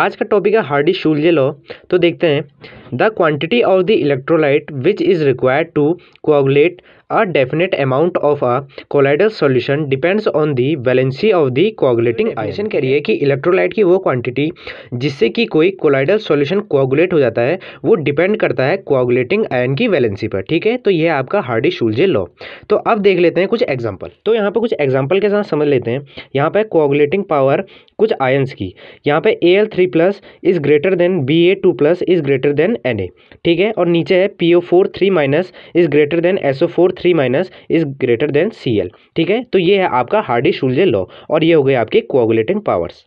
आज का टॉपिक है हार्डी जे लॉ तो देखते हैं of the electrolyte which is required to required a definite amount of a colloidal solution depends on the on of valency coagulating the कह रही करिए कि इलेक्ट्रोलाइट की वो क्वांटिटी जिससे कि कोई कोलाइडल सोल्यूशन कोगुलेट हो जाता है वो डिपेंड करता है कोगुलेटिंग आयन की वैलेंसी पर ठीक है तो ये आपका हार्डी शूलजे लॉ तो अब देख लेते हैं कुछ एग्जाम्पल तो यहाँ पर कुछ एग्जाम्पल के साथ समझ लेते हैं यहाँ पर कोगुलेटिंग पावर कुछ आयन्स की यहाँ पर A L three plus is greater than B A two plus is greater than N A ठीक है और नीचे है P O four three minus is greater than S O four three minus is greater than C L ठीक है तो ये है आपका हार्डी शुल्जे लॉ और ये हो गए आपके कोगुलेटिंग पावर्स